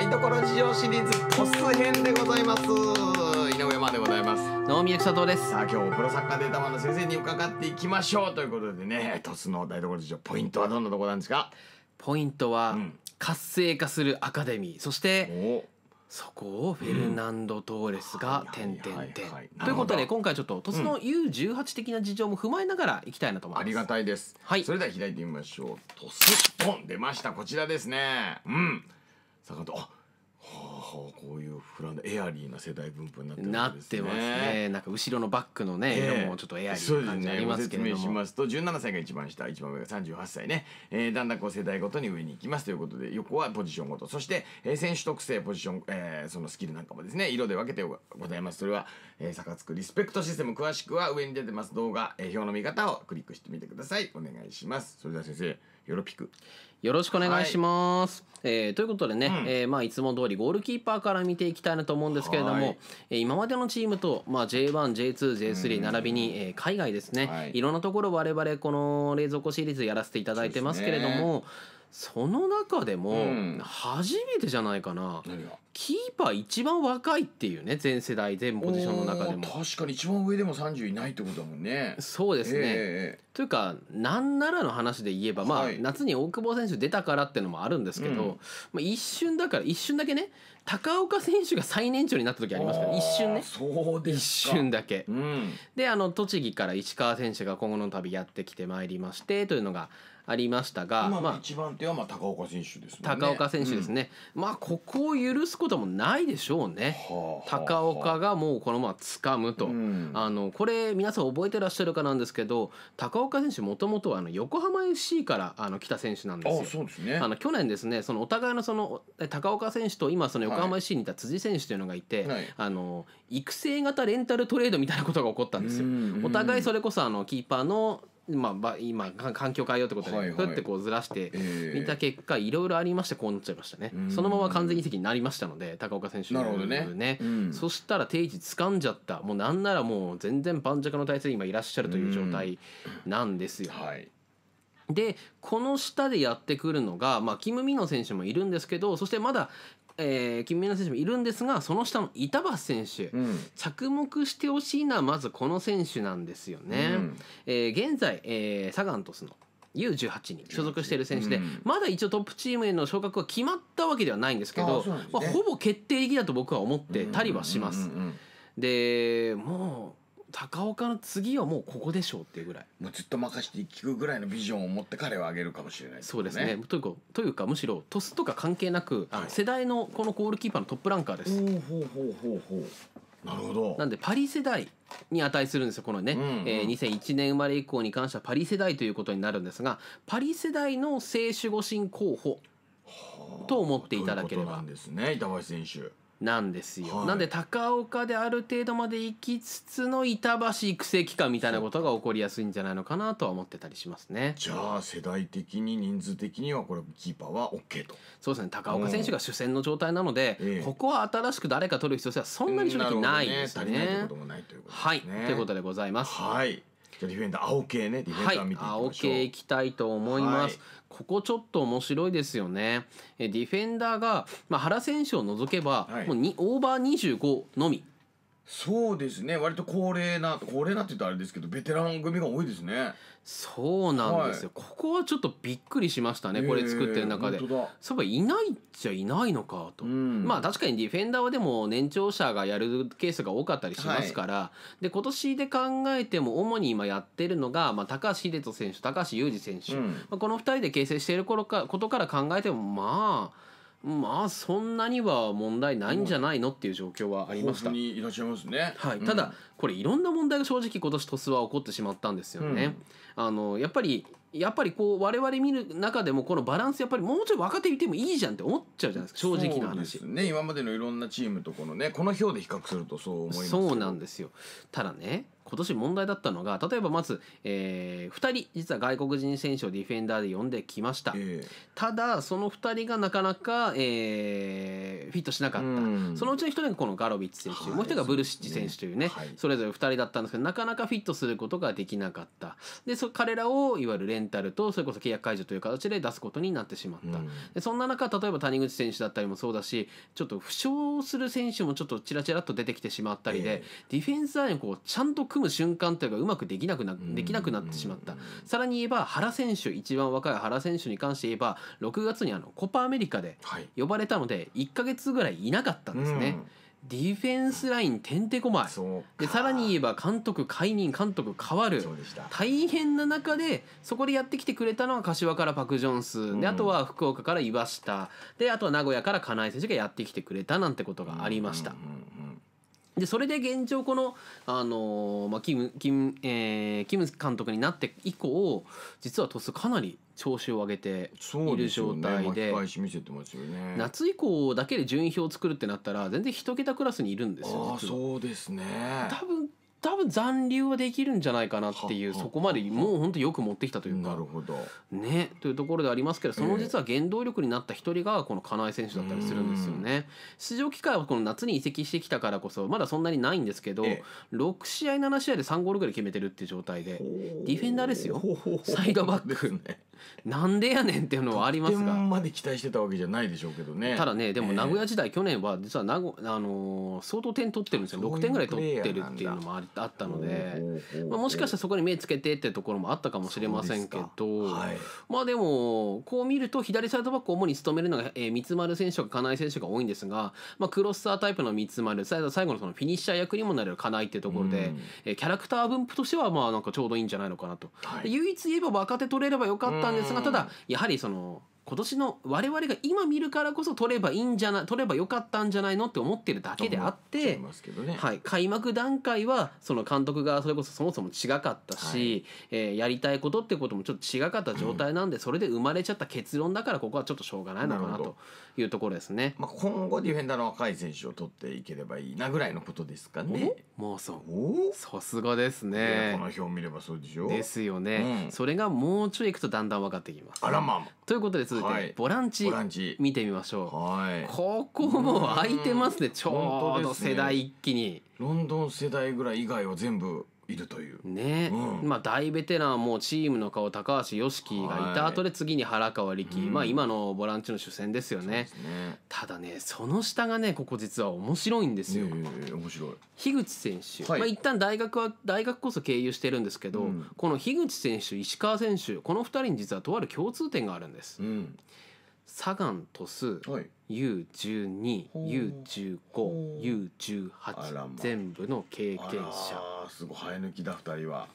台所事情シリーズポス編でございます井上までございますどうも宮佐藤ですさあ今日もプロサッカーデータマンの先生に伺っていきましょうということでね鳥栖の台所事情ポイントはどんなところなんですかポイントは、うん、活性化するアカデミーそしてそこをフェルナンド・トーレスが点々点。ということで今回ちょっと鳥栖の U18 的な事情も踏まえながらいきたいなと思います。ありがたいです。はい。それでは開いてみましょう。鳥栖ポン出ましたこちらですね。うん。あはあ、こういうフランエアリーな世代分布になってますね。なってますね。なんか後ろのバックのね、えー、色もちょっとエアリーな感じありますけども、ね、説明しますと、17歳が一番下、一番上が38歳ね。えー、だんだんこう世代ごとに上に行きますということで、横はポジションごと、そして、えー、選手特性、ポジション、えー、そのスキルなんかもですね、色で分けてございます。それは、えー、坂カリスペクトシステム、詳しくは上に出てます動画、えー、表の見方をクリックしてみてください。お願いします。それでは先生。よろぴくよろしくお願いします。はい、えー、ということでね、うん、えー、まあ、いつも通りゴールキーパーから見ていきたいなと思うんですけれども、ええ今までのチームと、まあ、J1、J2、J3 並びに、えー、海外ですね、はい、いろんなところ我々この冷蔵庫シリーズやらせていただいてますけれども、その中でも初めてじゃないかな、うん、キーパー一番若いっていうね全世代全ポジションの中でも確かに一番上でも30いないってことだもんねそうですね、えー、というかなならの話で言えば、まあ、はい、夏に大久保選手出たからっていうのもあるんですけど、うん、まあ、一瞬だから一瞬だけね高岡選手が最年長になった時ありますから一瞬ねそうです一瞬だけ、うん、であの栃木から石川選手が今後の旅やってきてまいりましてというのがありましたが今の一番手はまあ高岡選手ですね高岡選手ですね、うん、まあここを許すこともないでしょうね、はあはあ、高岡がもうこのまま掴むと、うん、あのこれ皆さん覚えてらっしゃるかなんですけど高岡選手もともとはあの横浜 FC からあの来た選手なんですよあそうです、ね、あの去年ですねそのお互いのその高岡選手と今その横浜 FC にいた辻選手というのがいて、はい、あの育成型レンタルトレードみたいなことが起こったんですよ。お互いそれこそあのキーパーのまあ、今環境変えようってことで、はいはい、こうやってこうずらして見た結果、いろいろありましてこうなっちゃいましたねそのまま完全移籍になりましたので高岡選手のねね、うん、そしたら定位置掴んじゃったもうなんならもう全然盤石の体制で今いらっしゃるという状態なんですよ。はいでこの下でやってくるのが、まあ、キム・ミノ選手もいるんですけどそしてまだえー、金メダル選手もいるんですがその下の板橋選手、うん、着目してほしいのはまずこの選手なんですよね。うん、えー、現在、えー、サガン鳥栖の U18 に所属している選手で、うん、まだ一応トップチームへの昇格は決まったわけではないんですけど、ね、まあ、ほぼ決定的だと僕は思ってたりはします。でもう高岡の次はもうここでしょうっていうぐらいもうずっと任して聞くぐらいのビジョンを持って彼を上げるかもしれない、ね、そうですねというかというかむしろ鳥栖とか関係なく、はい、世代のこのゴールキーパーのトップランカーですほうほうほうほうほうなるほどなんでパリ世代に値するんですよこのね、うんうん、えー、2001年生まれ以降に関してはパリ世代ということになるんですがパリ世代の正守護神候補と思っていただければうですね板橋選手なんですよ、はい、なんで高岡である程度まで行きつつの板橋育成期間みたいなことが起こりやすいんじゃないのかなとは思ってたりしますねじゃあ世代的に人数的にはこれキーパーは OK とそうですね高岡選手が主戦の状態なので、うん、ここは新しく誰か取る必要性はそんなに正直ないですね,、うん、ね足りないってこともないということですねはいということでございますはいディフェンダー青系ねディフェンダー見ていきましょう、はい、青系いきたいと思います、はい、ここちょっと面白いですよねディフェンダーが、まあ、原選手を除けば、はい、もうにオーバー25のみそうですね割と高齢な高齢なって言ったらあれですけどベテラン組が多いですねそうなんですよ、はい、ここはちょっとびっくりしましたね、これ作ってる中でそういえばいないっちゃいないのかと、うん、まあ確かにディフェンダーはでも年長者がやるケースが多かったりしますから、はい、で今年で考えても主に今やってるのが、まあ、高橋秀人選手高橋裕二選手、うん、この2人で形成している頃かことから考えてもまあまあそんなには問題ないんじゃないのっていう状況はありました。すね。ただ、これいろんな問題が正直今年鳥栖は起こってしまったんですよね。うん、あのやっぱりやっぱりこう我々見る中でもこのバランスやっぱりもうちょい若手いてもいいじゃんって思っちゃうじゃないですか正直な話。ね今までのいろんなチームとこのねこの表で比較するとそう思います。そうなんですよ。ただね今年問題だったのが例えばまず、えー、2人実は外国人選手をディフェンダーで呼んできました、えー、ただその2人がなかなか、えー、フィットしなかった、そのうちの1人がこのガロビッチ選手、はい、もう1人がブルシッチ選手というね、はい、それぞれ2人だったんですけどなかなかフィットすることができなかったでそ彼らをいわゆるレンタルとそれこそ契約解除という形で出すことになってしまった、うん、でそんな中例えば谷口選手だったりもそうだしちょっと負傷する選手もちょっとちらちらっと出てきてしまったりで、えー、ディフェンスラインをこうちゃんと組組む瞬間というかうまくできなくなできなくなってしまった、さらに言えば原選手一番若い原選手に関して言えば6月にあのコパアメリカで呼ばれたので1か月ぐらいいなかったんですね。ディフェンスラインてんてこまいでさらに言えば監督解任監督変わる大変な中でそこでやってきてくれたのは柏からパク・ジョンスであとは福岡から岩下であとは名古屋から金井選手がやってきてくれたなんてことがありました。うんうんうんでそれで現状この、あのー、まあ、キムキム、えー、キム監督になって以降実は鳥栖かなり調子を上げている状態で、夏以降だけで順位表を作るってなったら全然1桁クラスにいるんですよそうですね多分多分残留はできるんじゃないかなっていうそこまでもう本当よく持ってきたというかなるほど、ね、というところでありますけどその実は原動力になった一人がこの金井選手だったりするんですよね。出場機会はこの夏に移籍してきたからこそまだそんなにないんですけど6試合7試合で3ゴールぐらい決めてるっていう状態でディフェンダーですよサイドバック、なんでやねんっていうのはありますがまで期待してたわけじゃないでしょうけどねただねでも名古屋時代去年は実は名古あの相当点取ってるんですよ6点ぐらい取ってるっていうのもありあったので、まあ、もしかしたらそこに目つけてってところもあったかもしれませんけど、はい、まあでもこう見ると左サイドバックを主に務めるのが、えー、三丸選手とか金井選手が多いんですが、まあ、クロスタータイプの三丸最後のそのフィニッシャー役にもなる金井っていうところで、うん、えー、キャラクター分布としてはまあなんかちょうどいいんじゃないのかなと、はい、唯一言えば若手取れればよかったんですがただやはりその今年の我々が今見るからこそ取ればいいんじゃない取ればよかったんじゃないのって思ってるだけであって、ね、はい、開幕段階はその監督がそれこそそもそも違かったし、はい、えー、やりたいことってこともちょっと違かった状態なんで、うん、それで生まれちゃった結論だからここはちょっとしょうがないのかなというところですね。まあ、今後ディフェンダーの若い選手を取っていければいいなぐらいのことですかね。もうそう。さすがですね。この表を見ればそうでしょう。ですよね、うん、それがもうちょいいくとだんだん分かってきます。あらまあ。ということで続いて、はい、ボランチ見てみましょう。はい、ここも空いてますね。ちょうど世代一気に。ロンドン世代ぐらい以外は全部いるというね、うん、まあ大ベテランもチームの顔高橋良樹がいた後で次に原川力、うん、まあ今のボランチの主戦ですよね、ね、ただねその下がねここ実は面白いんですよ、ね、面白い樋口選手、はい、まあ一旦大学は大学こそ経由してるんですけど、うん、この樋口選手石川選手この2人に実はとある共通点があるんです、うんサガン鳥栖、U12、U15、U18 全部の経験者。すごい生え抜きだ二人は。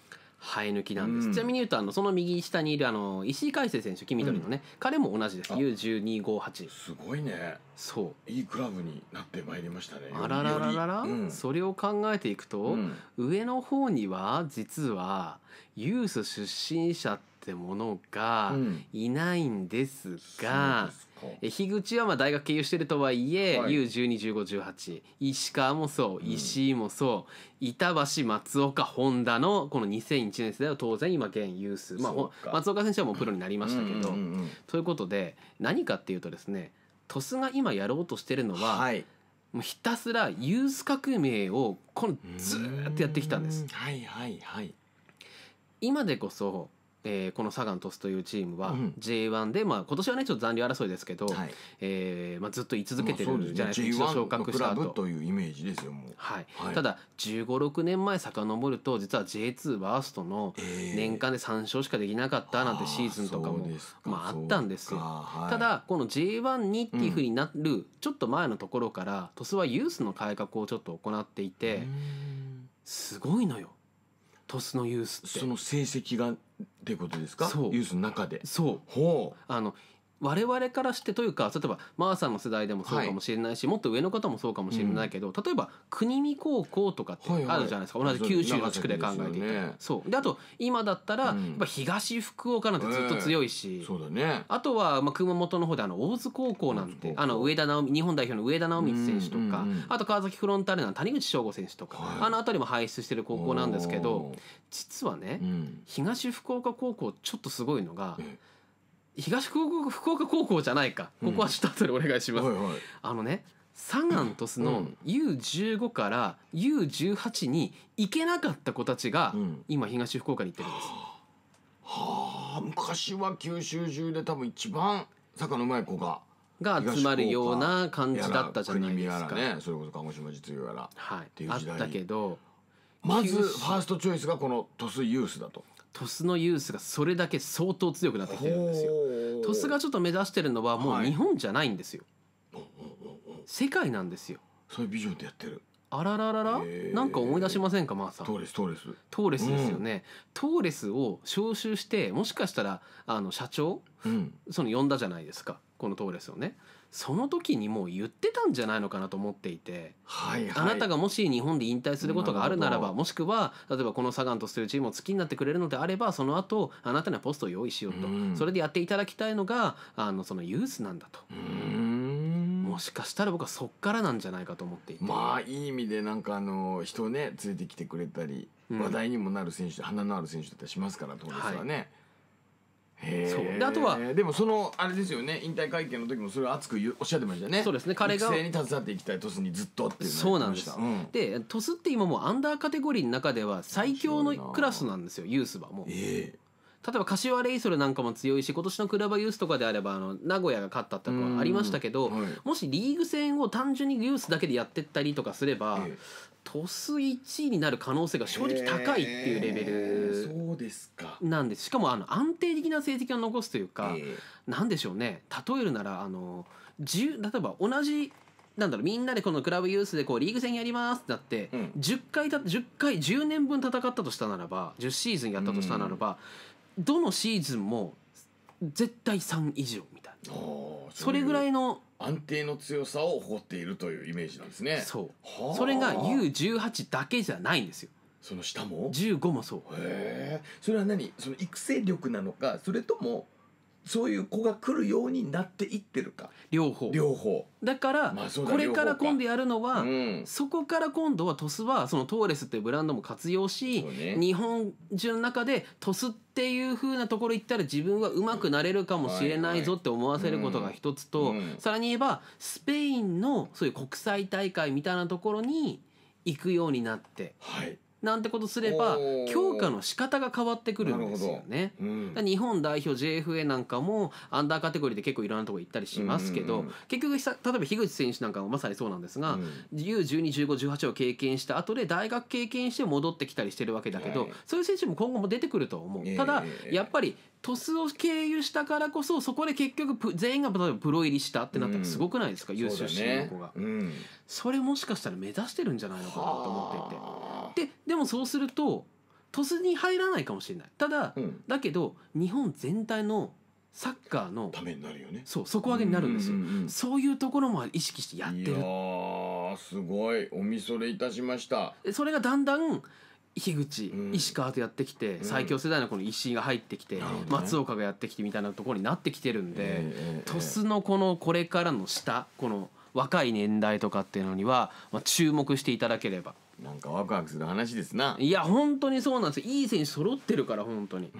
生え抜きなんです、うん、ちなみに言うとあのその右下にいるあの石井海星選手黄緑のね、うん、彼も同じです U1258 すごいねそういいクラブになってまいりましたねあららららら、うん、それを考えていくと、上の方には実はユース出身者ってってものがいないんですが、うん、樋口はまあ大学経由してるとはいえ、はい、U121518 石川もそう石井もそう、うん、板橋松岡本田のこの2001年世代は当然今現ユース、まあ、松岡選手はもうプロになりましたけど、うんうんうんうん、ということで何かっていうとですね鳥栖が今やろうとしてるのは、はい、もうひたすらユース革命をこのずっとやってきたんです。はいはいはい、今でこそえー、このサガン鳥栖というチームは J1 で、まあ、今年はねちょっと残留争いですけど、はいえーまあ、ずっと居続けてるんじゃないですか、一度昇格したというイメージですよもうはいはいただ1 5 6年前遡ると実は J2 ワーストの年間で3勝しかできなかったなんてシーズンとかもかまああったんですよ、はいただこの J1 にっていうふうになるちょっと前のところから鳥栖はユースの改革をちょっと行っていてすごいのよ鳥栖のユースってその成績がっていうことですかそうユースの中でそうほうあの我々からしてというか例えばマーさんの世代でもそうかもしれないし、はい、もっと上の方もそうかもしれないけど、うん、例えば国見高校とかってあるじゃないですか、はいはい、同じ九州の地区で考えていて、ね、そうであと今だったら、うん、やっぱ東福岡なんてずっと強いし、えー、そうだね、あとはまあ熊本の方であの大津高校なんてあの上田直日本代表の上田直道選手とか、うんうんうん、あと川崎フロンターレの谷口翔吾選手とか、はい、あの辺りも輩出してる高校なんですけど実はね、うん、東福岡高校ちょっとすごいのが。えー東福岡福岡高校じゃないかここはちょっと後でお願いします、はいはい、あのねサガン鳥栖の U15 から U18 に行けなかった子たちが今東福岡に行ってるんです、うん、はあ昔は九州中で多分一番坂のうまい子がが集まるような感じだったじゃないですか。ね、それこそ鹿児島実業やら、はい、っていう時代あったけどまずファーストチョイスがこの鳥栖ユースだと。鳥栖のユースがそれだけ相当強くなってきてるんですよ鳥栖がちょっと目指してるのはもう日本じゃないんですよ、はい、世界なんですよそういうビジョンでやってるあらららら、なんか思い出しませんか、マーさん。トーレス、トーレス。トーレスですよね。うん、トーレスを招集して、もしかしたら、あの社長、うん、その呼んだじゃないですか。このトーレスをね。その時にもう言ってたんじゃないのかなと思っていて、はいはい、あなたがもし日本で引退することがあるならばもしくは例えばこのサガンとするチームを好きになってくれるのであればその後あなたにはポストを用意しようと、うん、それでやっていただきたいのがあのそのユースなんだと。もしかしたら僕はそっからなんじゃないかと思っていてまあいい意味でなんかあの人をね連れてきてくれたり、話題にもなる選手花のある選手だったりしますから当日はね、はいそうであとはでもそのあれですよね引退会見の時もそれを熱くおっしゃってましたねそうですね彼が育成に携わっていきたい鳥栖にずっとっていうそうなんです、うん、で鳥栖って今もうアンダーカテゴリーの中では最強のクラスなんですよユースはもう、えー、例えば柏レイソルなんかも強いし今年のクラブユースとかであればあの名古屋が勝ったとかありましたけど、はい、もしリーグ戦を単純にユースだけでやってったりとかすれば、えー、トス1位になる可能性が正直高いっていうレベルなんですしかもあの安定的な成績を残すというか、何でしょうね例えるならあの例えば同じなんだろうみんなでこのクラブユースでこうリーグ戦やりますってなって、うん、10回た10回10年分戦ったとしたならば10シーズンやったとしたならば、どのシーズンも絶対3以上みたいなそれぐらいの安定の強さを誇っているというイメージなんですねそうそれが U18 だけじゃないんですよその下も15もそうへえそれは何その育成力なのかそれともそういう子が来るようになっていってるか両方両方だから、まあ、これから今度やるのは、うん、そこから今度は鳥栖はそのトーレスっていうブランドも活用し、ね、日本中の中で鳥栖っていうふうなところ行ったら自分はうまくなれるかもしれないぞって思わせることが一つと、はさらに言えばスペインのそういう国際大会みたいなところに行くようになって。はいなんてことすれば強化の仕方が変わってくるんですよね、うん、日本代表 JFA なんかもアンダーカテゴリーで結構いろんなとこ行ったりしますけど、うんうん結局例えば樋口選手なんかもまさにそうなんですが、うん、U121518 を経験した後で大学経験して戻ってきたりしてるわけだけど、はい、そういう選手も今後も出てくると思う。ただやっぱり鳥栖を経由したからこそそこで結局全員が例えばプロ入りしたってなったらすごくないですか、うん、優秀出身の子がそ、ねうん、それもしかしたら目指してるんじゃないのかなと思っていてででもそうすると鳥栖に入らないかもしれないただ、うん、だけど日本全体のサッカーのためになるよねそう底上げになるんですよ、うんうんうん、そういうところも意識してやってるいやすごいおみそれいたしましたそれがだんだん樋口、うん、石川とやってきて、うん、最強世代のこの石井が入ってきて、ね、松岡がやってきてみたいなところになってきてるんで、えー、鳥栖のこのこれからの下この若い年代とかっていうのには、まあ、注目していただければなんかワクワクする話ですないや本当にそうなんですよいい選手揃ってるから本当に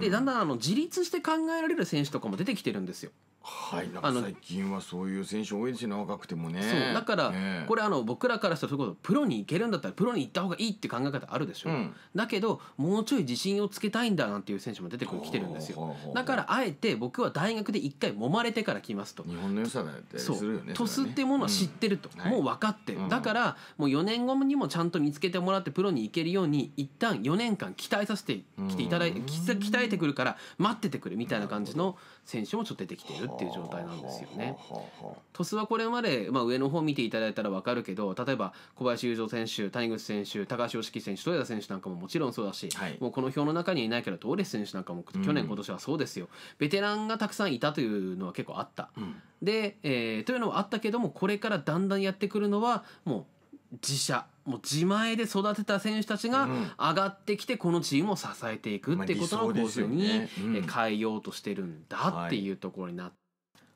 でだんだんあの自立して考えられる選手とかも出てきてるんですよはい、あの最近はそういう選手多いですよね若くてもねそうだから、ねこれあの僕らからしたらそこプロに行けるんだったらプロに行った方がいいって考え方あるでしょ、うんだけどもうちょい自信をつけたいんだなんていう選手も出てくる来てるんですよだからあえて僕は大学で一回揉まれてから来ますと日本の良さだってするよねトスってものは知ってると、もう分かってる、だからもう4年後にもちゃんと見つけてもらってプロに行けるように一旦4年間期待させてきていただいて鍛えてくるから待っててくれみたいな感じの選手もちょっと出てきているっていう状態なんですよね。鳥栖はこれまで、まあ、上の方見ていただいたら分かるけど例えば小林雄三選手谷口選手高橋良樹選手豊田選手なんかももちろんそうだし、はい、もうこの表の中にいないけどドーレス選手なんかも去年、今年はそうですよ、ベテランがたくさんいたというのは結構あった。うん、で、えー、というのはあったけどもこれからだんだんやってくるのはもう自社もう自前で育てた選手たちが上がってきてこのチームを支えていくっていうことの構図に変えようとしてるんだっていうところになって。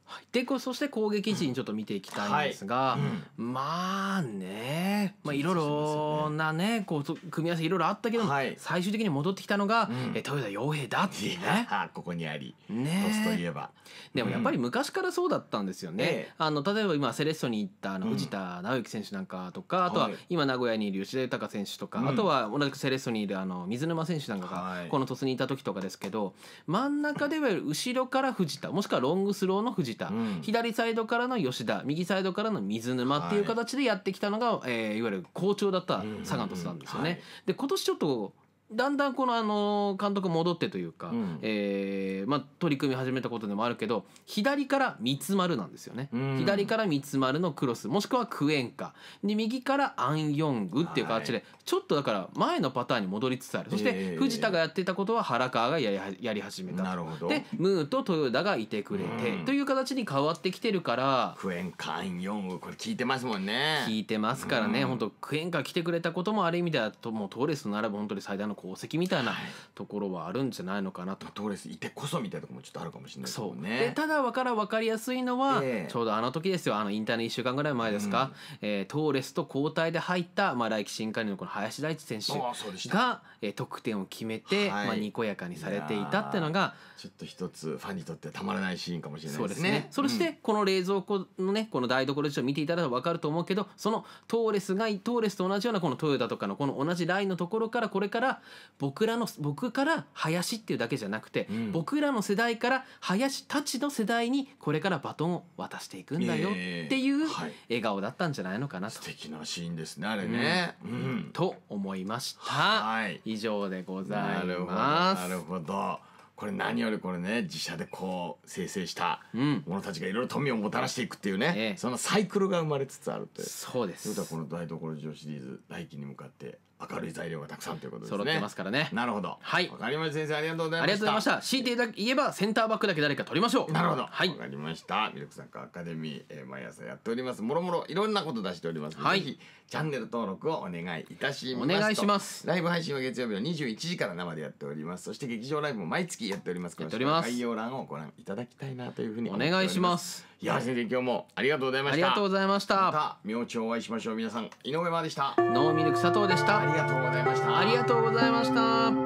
はい、でこそして攻撃陣ちょっと見ていきたいんですが、うん、まあね、まあ、いろいろなねこう組み合わせいろいろあったけども、はい、最終的に戻ってきたのが、うん、え豊田洋平だってねここにあり、ね、トスといえばでもやっぱり昔からそうだったんですよね、あの例えば今セレッソに行ったあの藤田直之選手なんかとか、うん、あとは今名古屋にいる吉田豊選手とか、あとは同じくセレッソにいるあの水沼選手なんかがこの鳥栖にいた時とかですけど、真ん中では後ろから藤田もしくはロングスローの藤田田、うん、左サイドからの吉田右サイドからの水沼っていう形でやってきたのが、はい、えー、いわゆる好調だったサガン鳥栖なんですよね。はい、で今年ちょっとだんだんこのあの監督戻ってというか、うん、えー、まあ、取り組み始めたことでもあるけど左から三つ丸なんですよね、うん、左から三つ丸のクロスもしくはクエンカで右からアン・ヨングっていう形で、はい、ちょっとだから前のパターンに戻りつつあるそして藤田がやってたことは原川がやりやり始めたなるほどでムーと豊田がいてくれて、うん、という形に変わってきてるからクエンカアン・ヨングこれ聞いてますもんね聞いてますからね、うん、本当クエンカ来てくれたこともある意味ではともうトーレスと並ぶ本当に最大の功績みたいなところはあるんじゃないのかなと。トーレスいてこそみたいなところもちょっとあるかもしれないですね。でただ分から分かりやすいのは、えー、ちょうどあの時ですよあの引退の1週間ぐらい前ですか、うん、えー、トーレスと交代で入った、まあ、来季新加入のこの林大地選手が、えー、得点を決めて、はい、まあ、にこやかにされていたっていうのがちょっと一つファンにとってたまらないシーンかもしれないですね。そ、ね、そして、この冷蔵庫のねこの台所事情見ていただくと分かると思うけどそのトーレスがトーレスと同じようなこのトヨタとかのこの同じラインのところからこれから僕らの僕から林っていうだけじゃなくて、うん、僕らの世代から林たちの世代にこれからバトンを渡していくんだよっていう笑顔だったんじゃないのかなと、えーはい、素敵なシーンですねあれね、うん、うん、と思いました、はい、以上でございますなるほどこれ何よりこれね自社でこう生成した者たちがいろいろ富をもたらしていくっていうね、うんええ、そのサイクルが生まれつつあるというそうですとこの台所女シリーズ来期に向かって明るい材料がたくさんということですね。揃ってますからね。なるほど。はい。わかりました先生ありがとうございあまりがとうございました。た。強いて言えばセンターバックだけ誰か取りましょう。なるほど。はいわ。かりました。ミルクサッカーアカデミー、えー毎朝やっております。もろもろいろんなこと出しておりますはいぜひチャンネル登録をお願いいたします。お願いしますライブ配信は月曜日の21時から生でやっております。そして劇場ライブも毎月やっておりますやっております概要欄をご覧いただきたいなというふうにお願いします。いや、先生、今日もありがとうございました。ありがとうございました。また、明朝お会いしましょう。皆さん、井上までした。ノーミルク佐藤でした。ありがとうございました。ありがとうございました。